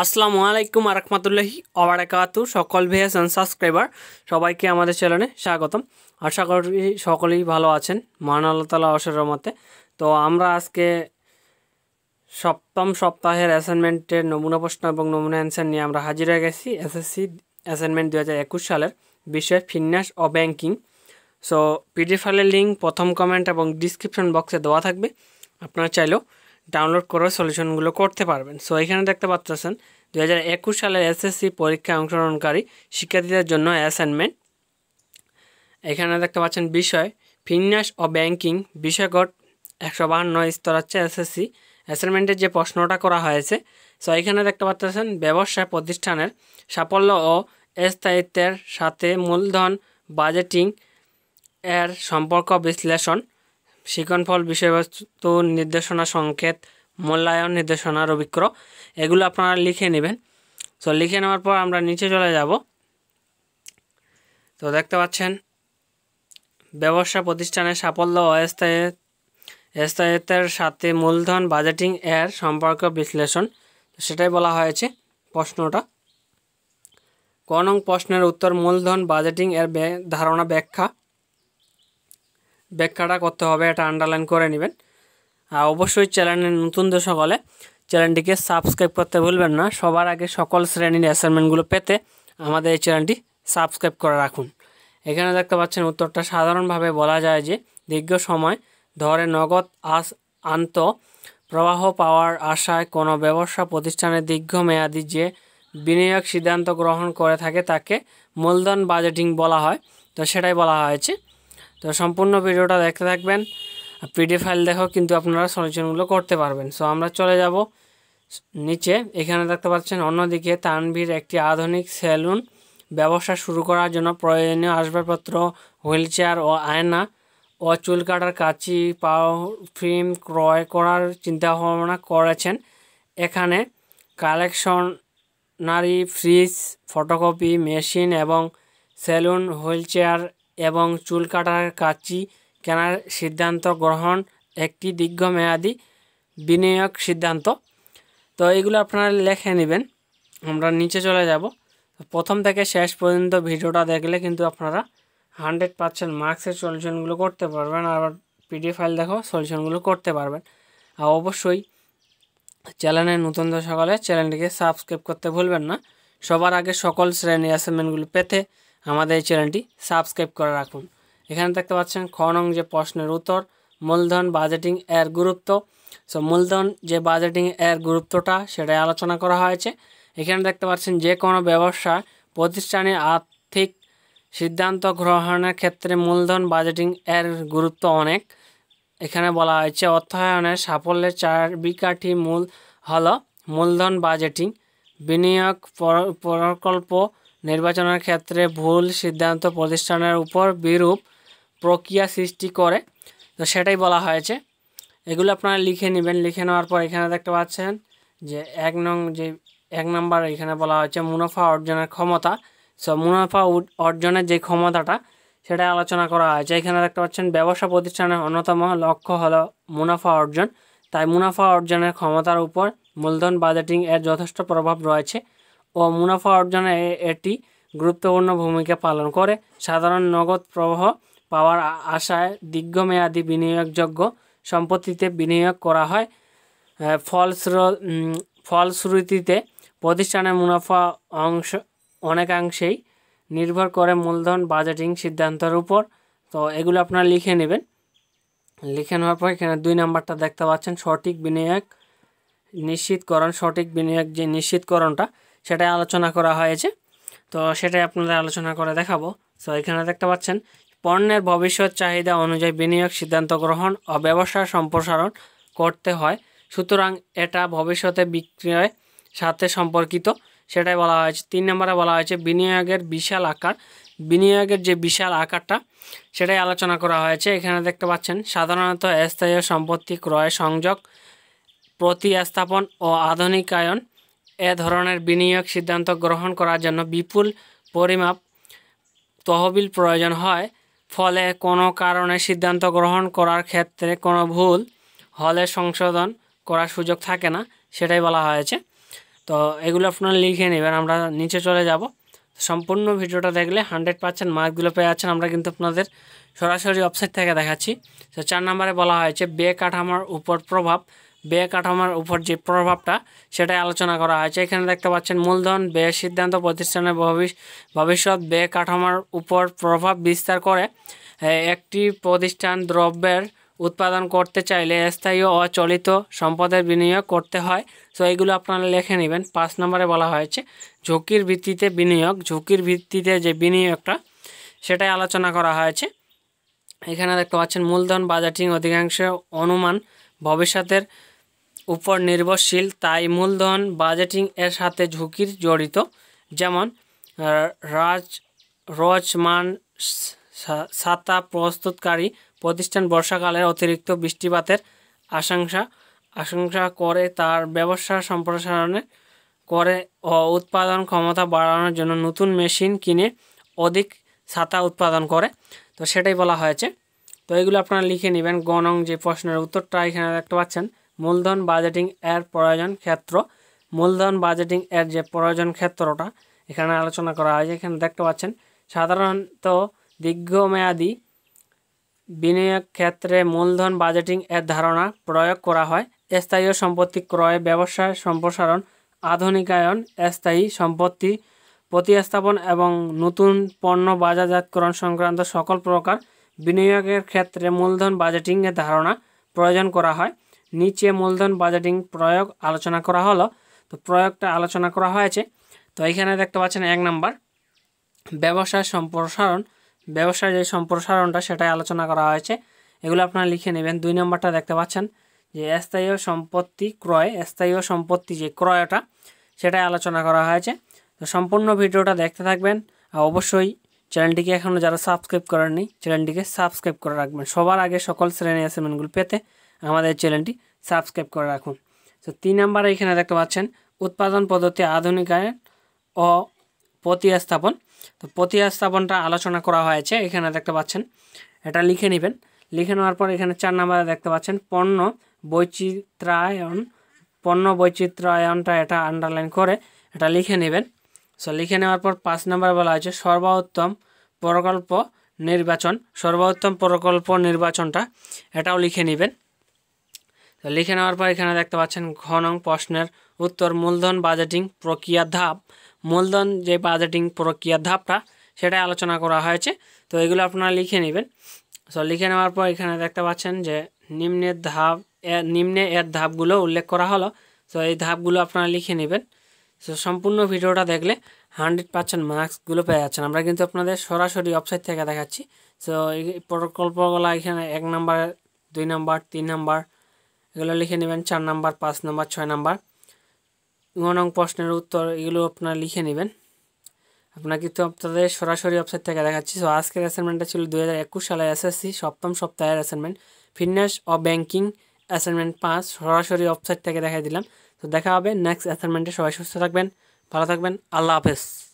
আসসালামু আলাইকুম আরাকমাতুল্লাহি অবারাকাতু সকল ভেয়াস অ্যান্ড সাবস্ক্রাইবার সবাইকে আমাদের চ্যানেলে স্বাগতম আশা করি সকলেই ভালো আছেন মান আল্লাহ তালা রহমতে তো আমরা আজকে সপ্তম সপ্তাহের অ্যাসাইনমেন্টের নমুনা প্রশ্ন এবং নমুনা অ্যান্সার নিয়ে আমরা হাজির হয়ে গেছি এসএসসি অ্যাসাইনমেন্ট দু হাজার একুশ সালের বিষয়ের ফিন্যাস ও ব্যাঙ্কিং সো পিডিএফ ফাইলের লিঙ্ক প্রথম কমেন্ট এবং ডিসক্রিপশন বক্সে দেওয়া থাকবে আপনারা চাইলেও ডাউনলোড করে সলিউশনগুলো করতে পারবেন সো এখানে দেখতে পাচ্ছেন দু হাজার একুশ সালের এসএসসি পরীক্ষায় অংশগ্রহণকারী শিক্ষার্থীদের জন্য অ্যাসাইনমেন্ট এখানে দেখতে পাচ্ছেন বিষয় ফিনান্স ও ব্যাংকিং বিষয়গত একশো বাহান্ন স্তর হচ্ছে এসএসসি অ্যাসাইনমেন্টের যে প্রশ্নটা করা হয়েছে সো এখানে দেখতে পাচ্ছেন ব্যবসা প্রতিষ্ঠানের সাফল্য ও স্থায়িত্বের সাথে মূলধন বাজেটিং এর সম্পর্ক বিশ্লেষণ শিকনফল বিষয়বস্তু নির্দেশনা সংকেত মূল্যায়ন নির্দেশনা রবিক্র এগুলো আপনারা লিখে নেবেন তো লিখে নেওয়ার পর আমরা নিচে চলে যাব তো দেখতে পাচ্ছেন ব্যবসা প্রতিষ্ঠানের সাফল্য অস্থায়ী স্থায়িত্বের সাথে মূলধন বাজেটিং এর সম্পর্ক বিশ্লেষণ সেটাই বলা হয়েছে প্রশ্নটা কোন প্রশ্নের উত্তর মূলধন বাজেটিং এর ধারণা ব্যাখ্যা ব্যাখ্যাটা করতে হবে এটা আন্ডারলাইন করে নেবেন আর অবশ্যই চ্যানেলের নতুনদের সকলে চ্যানেলটিকে সাবস্ক্রাইব করতে ভুলবেন না সবার আগে সকল শ্রেণীর অ্যাসাইনমেন্টগুলো পেতে আমাদের এই চ্যানেলটি সাবস্ক্রাইব করে রাখুন এখানে দেখতে পাচ্ছেন উত্তরটা সাধারণভাবে বলা যায় যে দীর্ঘ সময় ধরে নগদ আস আন্ত প্রবাহ পাওয়ার আশায় কোনো ব্যবসা প্রতিষ্ঠানের দীর্ঘমেয়াদি যে বিনিয়োগ সিদ্ধান্ত গ্রহণ করে থাকে তাকে মূলধন বাজেটিং বলা হয় তো সেটাই বলা হয়েছে তো সম্পূর্ণ ভিডিওটা দেখতে থাকবেন পিডিএফ ফাইল দেখো কিন্তু আপনারা সলিউশনগুলো করতে পারবেন সো আমরা চলে যাব নিচে এখানে দেখতে পাচ্ছেন অন্যদিকে তানভীর একটি আধুনিক সেলুন ব্যবসা শুরু করার জন্য প্রয়োজনীয় আসবাবপত্র হুইল ও আয়না ও চুল কাটার কাঁচি ফ্রিম ক্রয় করার চিন্তা ভাবনা করেছেন এখানে কালেকশনারি ফ্রিজ ফটোকপি মেশিন এবং সেলুন হুইল চেয়ার এবং চুল কাটার কাচি কেনার সিদ্ধান্ত গ্রহণ একটি দীর্ঘমেয়াদী বিনিয়োগ সিদ্ধান্ত তো এগুলো আপনারা লেখে নেবেন আমরা নিচে চলে যাব প্রথম থেকে শেষ পর্যন্ত ভিডিওটা দেখলে কিন্তু আপনারা হান্ড্রেড পার্সেন্ট মার্কসের সলিউশনগুলো করতে পারবেন আবার পিডিএফ ফাইল দেখো সলিউশনগুলো করতে পারবেন আর অবশ্যই চ্যানেলে নতুন সকালে চ্যানেলটিকে সাবস্ক্রাইব করতে ভুলবেন না সবার আগে সকল শ্রেণী অ্যাসাইনমেন্টগুলো পেতে আমাদের এই চ্যানেলটি সাবস্ক্রাইব করে রাখুন এখানে দেখতে পাচ্ছেন খ নং যে প্রশ্নের উত্তর মূলধন বাজেটিং এর গুরুত্ব সো মূলধন যে বাজেটিং এর গুরুত্বটা সেটাই আলোচনা করা হয়েছে এখানে দেখতে পাচ্ছেন যে কোনো ব্যবসা প্রতিষ্ঠানে আর্থিক সিদ্ধান্ত গ্রহণের ক্ষেত্রে মূলধন বাজেটিং এর গুরুত্ব অনেক এখানে বলা হয়েছে অর্থায়নের সাফল্যের চারবিকাঠি মূল হলো মূলধন বাজেটিং বিনিয়োগ প্রকল্প নির্বাচনের ক্ষেত্রে ভুল সিদ্ধান্ত প্রতিষ্ঠানের উপর বিরূপ প্রক্রিয়া সৃষ্টি করে তো সেটাই বলা হয়েছে এগুলো আপনারা লিখে নেবেন লিখে নেওয়ার পর এখানে দেখতে পাচ্ছেন যে এক নং যে এক নম্বর এখানে বলা হয়েছে মুনাফা অর্জনের ক্ষমতা সো মুনাফা অর্জনের যে ক্ষমতাটা সেটা আলোচনা করা হয়েছে এখানে দেখতে পাচ্ছেন ব্যবসা প্রতিষ্ঠানের অন্যতম লক্ষ্য হলো মুনাফা অর্জন তাই মুনাফা অর্জনের ক্ষমতার উপর মূলধন বাজেটিং এর যথেষ্ট প্রভাব রয়েছে ও মুনাফা অর্জনে এটি গুরুত্বপূর্ণ ভূমিকা পালন করে সাধারণ নগদ প্রবাহ পাওয়ার আশায় দীর্ঘমেয়াদী বিনিয়োগযোগ্য সম্পত্তিতে বিনিয়োগ করা হয় ফলশ্র ফলশ্রুতিতে প্রতিষ্ঠানের মুনাফা অংশ অনেকাংশেই নির্ভর করে মূলধন বাজেটিং সিদ্ধান্তের উপর তো এগুলো আপনারা লিখে নেবেন লিখে নেওয়ার পর এখানে দুই নাম্বারটা দেখতে পাচ্ছেন সঠিক বিনিয়োগ নিশ্চিতকরণ সঠিক বিনিয়োগ যে নিশ্চিতকরণটা সেটাই আলোচনা করা হয়েছে তো সেটাই আপনাদের আলোচনা করে দেখাবো তো এখানে দেখতে পাচ্ছেন পণ্যের ভবিষ্যৎ চাহিদা অনুযায়ী বিনিয়োগ সিদ্ধান্ত গ্রহণ ও ব্যবসা সম্প্রসারণ করতে হয় সুতরাং এটা ভবিষ্যতে বিক্রয়ের সাথে সম্পর্কিত সেটাই বলা হয়েছে তিন নম্বরে বলা হয়েছে বিনিয়োগের বিশাল আকার বিনিয়োগের যে বিশাল আকারটা সেটাই আলোচনা করা হয়েছে এখানে দেখতে পাচ্ছেন সাধারণত স্থায়ী সম্পত্তি ক্রয় সংযোগ প্রতিস্থাপন ও আধুনিকায়ন এ ধরনের বিনিয়োগ সিদ্ধান্ত গ্রহণ করার জন্য বিপুল পরিমাপ তহবিল প্রয়োজন হয় ফলে কোনো কারণে সিদ্ধান্ত গ্রহণ করার ক্ষেত্রে কোনো ভুল হলে সংশোধন করার সুযোগ থাকে না সেটাই বলা হয়েছে তো এগুলো আপনারা লিখে নেবেন আমরা নিচে চলে যাব সম্পূর্ণ ভিডিওটা দেখলে হান্ড্রেড পার্সেন্ট মার্কগুলো পেয়ে যাচ্ছেন আমরা কিন্তু আপনাদের সরাসরি ওয়েবসাইট থেকে দেখাচ্ছি তো চার নম্বরে বলা হয়েছে বে কাঠামোর উপর প্রভাব ব্যয় কাঠামোর উপর যে প্রভাবটা সেটাই আলোচনা করা হয়েছে এখানে দেখতে পাচ্ছেন মূলধন ব্যয় সিদ্ধান্ত প্রতিষ্ঠানের ভবিষ্যৎ ব্যয় কাঠামোর উপর প্রভাব বিস্তার করে একটি প্রতিষ্ঠান দ্রব্যের উৎপাদন করতে চাইলে স্থায়ী ও অচলিত সম্পদের বিনিয়োগ করতে হয় সো এইগুলো আপনারা লিখে নেবেন পাঁচ নম্বরে বলা হয়েছে ঝুঁকির ভিত্তিতে বিনিয়োগ ঝুঁকির ভিত্তিতে যে বিনিয়োগটা সেটাই আলোচনা করা হয়েছে এখানে দেখতে পাচ্ছেন মূলধন বাজেটিং অধিকাংশ অনুমান ভবিষ্যতের উপর নির্ভরশীল তাই মূলধন বাজেটিং এর সাথে ঝুঁকির জড়িত যেমন রাজ রচমান সাতা প্রস্তুতকারী প্রতিষ্ঠান বর্ষাকালের অতিরিক্ত বৃষ্টিপাতের আশঙ্কা আশঙ্কা করে তার ব্যবসা সম্প্রসারণে করে ও উৎপাদন ক্ষমতা বাড়ানোর জন্য নতুন মেশিন কিনে অধিক ছাতা উৎপাদন করে তো সেটাই বলা হয়েছে তো এগুলো আপনারা লিখে নেবেন গণং যে প্রশ্নের উত্তরটা এখানে দেখতে পাচ্ছেন মূলধন বাজেটিং এর প্রয়োজন ক্ষেত্র মূলধন বাজেটিং এর যে প্রয়োজন ক্ষেত্রটা এখানে আলোচনা করা হয় এখানে দেখতে পাচ্ছেন সাধারণত দীর্ঘমেয়াদী বিনিয়োগ ক্ষেত্রে মূলধন বাজেটিং এর ধারণা প্রয়োগ করা হয় স্থায়ী সম্পত্তি ক্রয় ব্যবসায় সম্প্রসারণ আধুনিকায়ন স্থায়ী সম্পত্তি প্রতিস্থাপন এবং নতুন পণ্য বাজারজাতকরণ সংক্রান্ত সকল প্রকার বিনিয়োগের ক্ষেত্রে মূলধন বাজেটিংয়ের ধারণা প্রয়োজন করা হয় নিচে মূলধন বাজেটিং প্রয়োগ আলোচনা করা হলো তো প্রয়োগটা আলোচনা করা হয়েছে তো এখানে দেখতে পাচ্ছেন এক নাম্বার ব্যবসায় সম্প্রসারণ ব্যবসায় যে সম্প্রসারণটা সেটাই আলোচনা করা হয়েছে এগুলো আপনারা লিখে নেবেন দুই নম্বরটা দেখতে পাচ্ছেন যে স্থায়ী সম্পত্তি ক্রয় স্থায়ী সম্পত্তি যে ক্রয়টা সেটাই আলোচনা করা হয়েছে তো সম্পূর্ণ ভিডিওটা দেখতে থাকবেন আর অবশ্যই চ্যানেলটিকে এখনও যারা সাবস্ক্রাইব করেননি চ্যানেলটিকে সাবস্ক্রাইব করে রাখবেন সবার আগে সকল শ্রেণী অ্যাসাইনমেন্টগুলো পেতে আমাদের চ্যানেলটি সাবস্ক্রাইব করে রাখুন তো তিন নাম্বার এখানে দেখতে পাচ্ছেন উৎপাদন পদ্ধতি আধুনিকায়ন ও প্রতিস্থাপন তো প্রতিস্থাপনটা আলোচনা করা হয়েছে এখানে দেখতে পাচ্ছেন এটা লিখে নেবেন লিখে নেওয়ার পর এখানে চার নাম্বারে দেখতে পাচ্ছেন পণ্য বৈচিত্রায়ন পণ্য বৈচিত্রায়নটা এটা আন্ডারলাইন করে এটা লিখে নেবেন সো লিখে নেওয়ার পর পাঁচ নাম্বার বলা হয়েছে সর্বোত্তম প্রকল্প নির্বাচন সর্বোত্তম প্রকল্প নির্বাচনটা এটাও লিখে নেবেন তো লিখে নেওয়ার পর এখানে দেখতে পাচ্ছেন ঘনং প্রশ্নের উত্তর মূলধন বাজেটিং প্রক্রিয়া ধাপ মূলধন যে বাজেটিং প্রক্রিয়া ধাপটা সেটাই আলোচনা করা হয়েছে তো এগুলো আপনারা লিখে নেবেন সো লিখে নেওয়ার পর এখানে দেখতে পাচ্ছেন যে নিম্নের ধাপ নিম্নে এর ধাপগুলো উল্লেখ করা হলো তো এই ধাপগুলো আপনারা লিখে নেবেন সো সম্পূর্ণ ভিডিওটা দেখলে হান্ড্রেড পার্সেন্ট মার্কসগুলো পেয়ে যাচ্ছেন আমরা কিন্তু আপনাদের সরাসরি ওয়েবসাইট থেকে দেখাচ্ছি সো এই প্রকল্পগুলো এখানে এক নাম্বার দুই নাম্বার তিন নাম্বার এগুলো লিখে নেবেন চার নাম্বার পাঁচ নাম্বার ছয় নাম্বার নং প্রশ্নের উত্তর এগুলো আপনারা লিখে নেবেন আপনার কিন্তু আপনাদের সরাসরি ওয়েবসাইট থেকে দেখাচ্ছি সো আজকের অ্যাসাইনমেন্টটা ছিল দু হাজার একুশ সালে এসএসসি সপ্তম সপ্তাহের অ্যাসাইনমেন্ট ফিটনেস ও ব্যাঙ্কিং অ্যাসাইনমেন্ট পাঁচ সরাসরি ওয়েবসাইট থেকে দেখাই দিলাম তো দেখা হবে নেক্সট অ্যাসাইনমেন্টে সবাই সুস্থ থাকবেন ভালো থাকবেন আল্লাহ হাফেজ